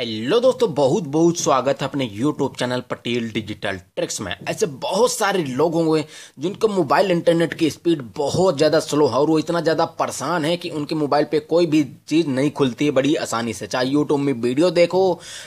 hello दोस्तों बहुत बहुत स्वागत है अपने YouTube channel Patel digital tricks में ऐसे बहुत सारे लोग होंगे जिनके मोबाइल इंटरनेट की स्पीड बहुत ज़्यादा स्लो है और वो इतना ज़्यादा परेशान है कि उनके मोबाइल पे कोई भी चीज़ नहीं खुलती है बड़ी आसानी से चाहे यूट्यूब में वीडियो देखो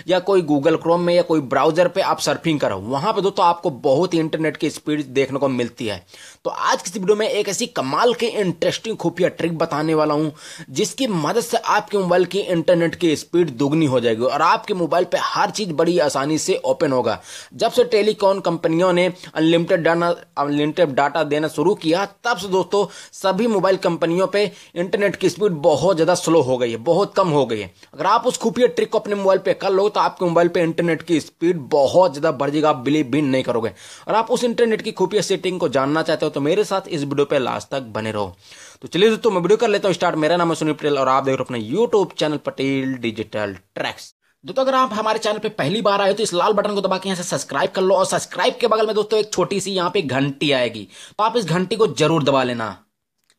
या कोई गूगल क्रोम में या कोई ब्राउजर पे आप सर्फिंग करो वहां पर दोस्तों आपको बहुत ही इंटरनेट की स्पीड देखने को मिलती है तो आज की वीडियो में एक ऐसी कमाल की इंटरेस्टिंग खुफिया ट्रिक बताने वाला हूँ जिसकी मदद से आपके मोबाइल की इंटरनेट की स्पीड दोगुनी हो जाएगी और आपके मोबाइल पे हर चीज़ बड़ी आसानी से ओपन होगा जब से टेलीकॉम कंपनियों ने अनलिमिटेड डाटा अनलिमिटेड डाटा देना शुरू किया तब से दोस्तों सभी मोबाइल कंपनियों पे इंटरनेट की स्पीड बहुत ज़्यादा स्लो हो गई है बहुत कम हो गई है अगर आप उस खुफिया ट्रिक को अपने मोबाइल पे कर लो तो आपके मोबाइल पे इंटरनेट की स्पीड बहुत ज़्यादा बढ़ जाएगा आप बिलीव भी नहीं करोगे और आप उस इंटरनेट की खुफिया सेटिंग को जानना चाहते हो तो मेरे साथ इस वीडियो पे लास्ट तक बने रहो तो चलिए दोस्तों मैं वीडियो कर लेता हूँ स्टार्ट मेरा नाम है सुनील पटेल और आप देख रहे हो अपना YouTube channel Patel digital tricks दोस्तों अगर आप हमारे चैनल पे पहली बार आए तो इस लाल बटन को दबा के यहाँ से सब्सक्राइब कर लो और सब्सक्राइब के बगल में दोस्तों एक छोटी सी यहाँ पे घंटी आएगी तो आप इस घंटी को जरूर दबा लेना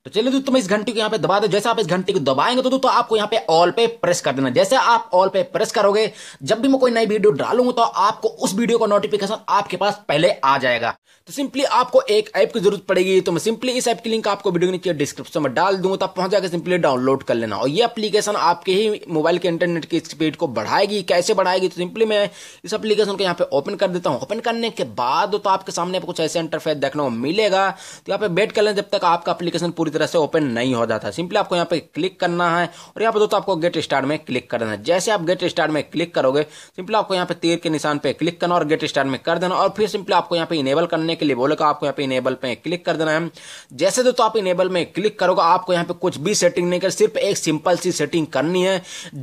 तो चलिए दोस्तों मैं इस घंटी को यहाँ पे दबा दो जैसे आप इस घंटी को दबाएंगे तो दोस्तों तो आपको यहाँ पे ऑल पे प्रेस कर देना जैसे आप ऑल पे प्रेस करोगे जब भी मैं कोई नई वीडियो डालूंगा तो आपको उस वीडियो का नोटिफिकेशन आपके पास पहले आ जाएगा तो सिंपली आपको एक ऐप की जरूरत पड़ेगी तो मैं सिंपली इस ऐप की लिंक आपको वीडियो नीचे डिस्क्रिप्शन में डाल दूंगा तब पहुंच जाकर सिंपली डाउनलोड कर लेना और ये अपलीकेशन आपके ही मोबाइल के इंटरनेट की स्पीड को बढ़ाएगी कैसे बढ़ाएगी तो सिंपली मैं इस अपलीकेशन को यहाँ पे ओपन कर देता हूँ ओपन करने के बाद तो आपके सामने कुछ ऐसे इंटरफेस देखने को मिलेगा तो यहाँ पे वेट कर लेना जब तक आपका अपलीकेशन पूरी तरह से ओपन नहीं हो जाता सिंपली आपको यहाँ पे क्लिक करना है और यहाँ पे दोस्तों आपको गेट स्टार्ट में क्लिक करना है जैसे आप गेट स्टार्ट में क्लिक करोगे सिंपली आपको यहाँ पे तीर के निशान पे क्लिक करना और गेट स्टार्ट में कर देना और फिर सिंपली आपको यहाँ पे इनेबल करने के लिए बोलेगा आपको यहाँ पे इनेबल पे क्लिक कर देना है जैसे दोस्तों आप इनेबल में क्लिक करोगे आपको यहाँ पे कुछ भी सेटिंग नहीं कर सिर्फ एक सिंपल सी सेटिंग करनी है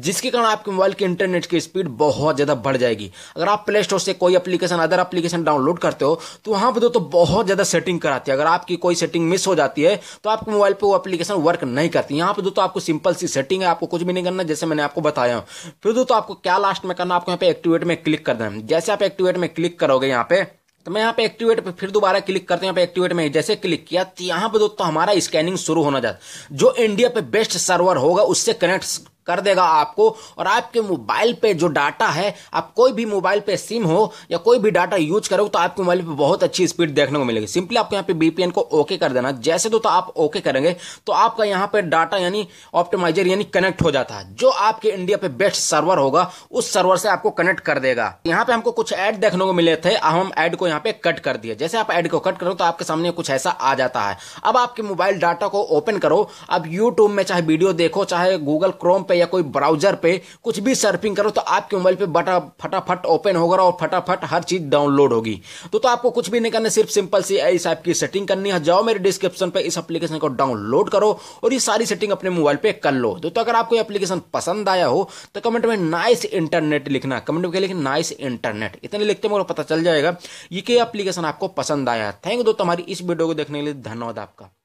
जिसके कारण आपके मोबाइल की इंटरनेट की स्पीड बहुत ज्यादा बढ़ जाएगी अगर आप प्ले स्टोर से कोई अपलीकेशन अदर अपलीकेशन डाउनलोड करते हो तो वहां पर दोस्तों बहुत ज्यादा सेटिंग कराती है अगर आपकी कोई सेटिंग मिस हो जाती है तो आपको मोबाइल पे वो एप्लीकेशन वर्क नहीं करती यहाँ पे दोस्तों आपको सिंपल सी सेटिंग है आपको कुछ भी नहीं करना जैसे मैंने आपको बताया हूँ फिर दोस्तों आपको क्या लास्ट में करना आपको यहाँ पे एक्टिवेट में क्लिक करना है जैसे आप एक्टिवेट में क्लिक करोगे यहाँ पे तो मैं यहाँ पे एक्टिवेट पे फिर दोबारा क्लिक करते हैं यहाँ पे एक्टिवेट में जैसे क्लिक किया तो यहाँ पे दोस्तों हमारा स्कैनिंग शुरू होना जाता जो इंडिया पे बेस्ट सर्वर होगा उससे कनेक्ट कर देगा आपको और आपके मोबाइल पे जो डाटा है आप कोई भी मोबाइल पे सिम हो या कोई भी डाटा यूज करो तो आपके मोबाइल पे बहुत अच्छी स्पीड देखने को मिलेगी सिंपली आपको यहाँ पे बीपीएन को ओके कर देना जैसे तो, तो आप ओके करेंगे तो आपका यहाँ पे डाटा यानी ऑप्टिमाइजर यानी कनेक्ट हो जाता है जो आपके इंडिया पे बेस्ट सर्वर होगा उस सर्वर से आपको कनेक्ट कर देगा यहाँ पे हमको कुछ एड देखने को मिले थे हम एड को यहाँ पे कट कर दिया जैसे आप एड को कट करो तो आपके सामने कुछ ऐसा आ जाता है अब आपके मोबाइल डाटा को ओपन करो अब यूट्यूब में चाहे वीडियो देखो चाहे गूगल क्रोम पे या कोई ब्राउजर पे कुछ भी सर्फिंग करो तो आपके मोबाइल पे बटा फटाफट ओपन होगा और फटाफट हर चीज डाउनलोड होगी तो, तो आपको कुछ भी नहीं करना सिर्फ सिंपल सी इस ऐप की सेटिंग करनी है जाओ मेरे डिस्क्रिप्शन पे इस एप्लीकेशन को डाउनलोड करो और ये सारी सेटिंग अपने मोबाइल पे कर लो तो, तो अगर आपको एप्लीकेशन पसंद आया हो तो कमेंट में नाइस इंटरनेट लिखना कमेंट में लिखना नाइस इंटरनेट इतने लिखते मेरे पता चल जाएगा ये कि एप्लीकेशन आपको पसंद आया थैंक दो तुम्हारी इस वीडियो को देखने के लिए धन्यवाद आपका